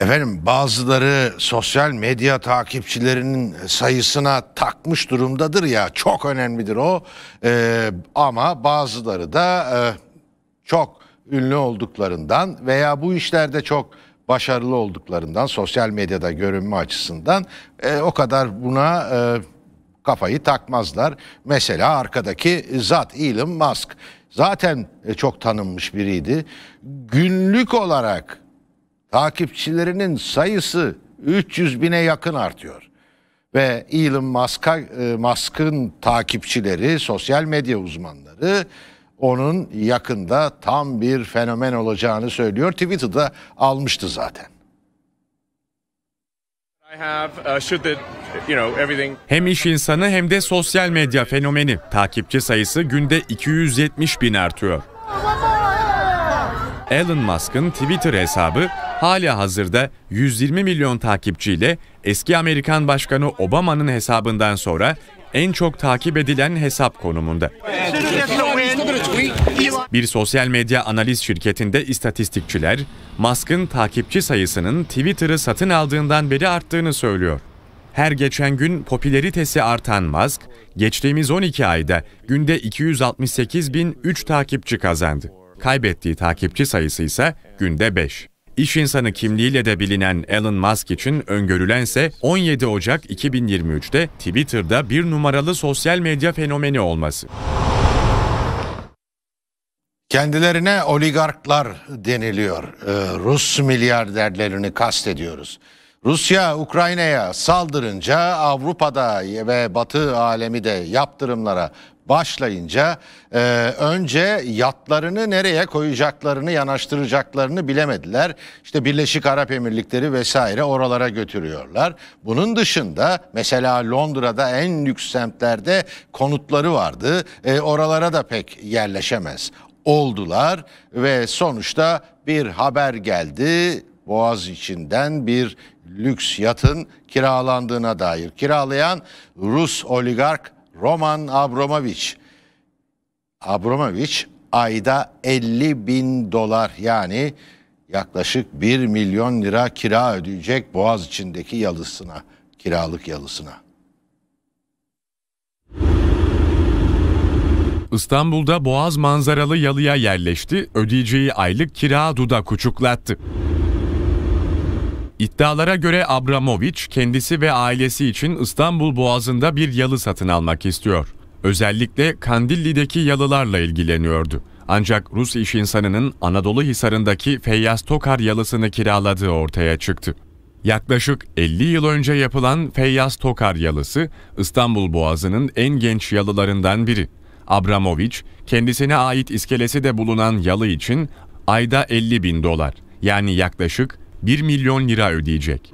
Efendim bazıları sosyal medya takipçilerinin sayısına takmış durumdadır ya çok önemlidir o ee, ama bazıları da e, çok ünlü olduklarından veya bu işlerde çok başarılı olduklarından sosyal medyada görünme açısından e, o kadar buna e, kafayı takmazlar. Mesela arkadaki zat Elon Musk zaten e, çok tanınmış biriydi. Günlük olarak takipçilerinin sayısı 300 bine yakın artıyor. Ve Elon Musk'a, e, Musk'ın takipçileri, sosyal medya uzmanları onun yakında tam bir fenomen olacağını söylüyor. Twitter'da almıştı zaten. Uh, hem iş insanı hem de sosyal medya fenomeni. Takipçi sayısı günde 270 bin artıyor. Elon Musk'ın Twitter hesabı hala hazırda 120 milyon takipçiyle eski Amerikan Başkanı Obama'nın hesabından sonra en çok takip edilen hesap konumunda. Bir sosyal medya analiz şirketinde istatistikçiler, Musk'ın takipçi sayısının Twitter'ı satın aldığından beri arttığını söylüyor. Her geçen gün popülaritesi artan Musk, geçtiğimiz 12 ayda günde 268 bin 3 takipçi kazandı. Kaybettiği takipçi sayısı ise günde 5. İş insanı kimliğiyle de bilinen Elon Musk için öngörülense 17 Ocak 2023'te Twitter'da bir numaralı sosyal medya fenomeni olması. Kendilerine oligarklar deniliyor. Ee, Rus milyarderlerini kastediyoruz. Rusya Ukrayna'ya saldırınca Avrupa'da ve Batı alemi de yaptırımlara başlayınca e, önce yatlarını nereye koyacaklarını yanaştıracaklarını bilemediler. İşte Birleşik Arap Emirlikleri vesaire oralara götürüyorlar. Bunun dışında mesela Londra'da en lüks semtlerde konutları vardı. E, oralara da pek yerleşemez oldular ve sonuçta bir haber geldi Boğaz içinden bir lüks yatın kiralandığına dair. Kiralayan Rus oligark Roman Abramovich. Abramovich ayda 50 bin dolar yani yaklaşık 1 milyon lira kira ödeyecek Boğaz içindeki yalısına, kiralık yalısına. İstanbul'da Boğaz manzaralı yalıya yerleşti, ödeyeceği aylık kira dudak uçuklattı. İddialara göre Abramovich kendisi ve ailesi için İstanbul Boğazı'nda bir yalı satın almak istiyor. Özellikle Kandilli'deki yalılarla ilgileniyordu. Ancak Rus iş insanının Anadolu Hisarı'ndaki Feyyaz Tokar yalısını kiraladığı ortaya çıktı. Yaklaşık 50 yıl önce yapılan Feyyaz Tokar yalısı İstanbul Boğazı'nın en genç yalılarından biri. Abramovich, kendisine ait iskelesi de bulunan yalı için ayda 50 bin dolar yani yaklaşık 1 milyon lira ödeyecek.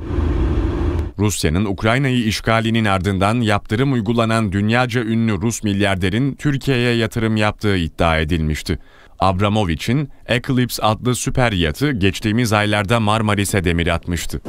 Rusya'nın Ukrayna'yı işgalinin ardından yaptırım uygulanan dünyaca ünlü Rus milyarderin Türkiye'ye yatırım yaptığı iddia edilmişti. Abramovich'in Eclipse adlı süper yatı geçtiğimiz aylarda Marmaris'e demir atmıştı.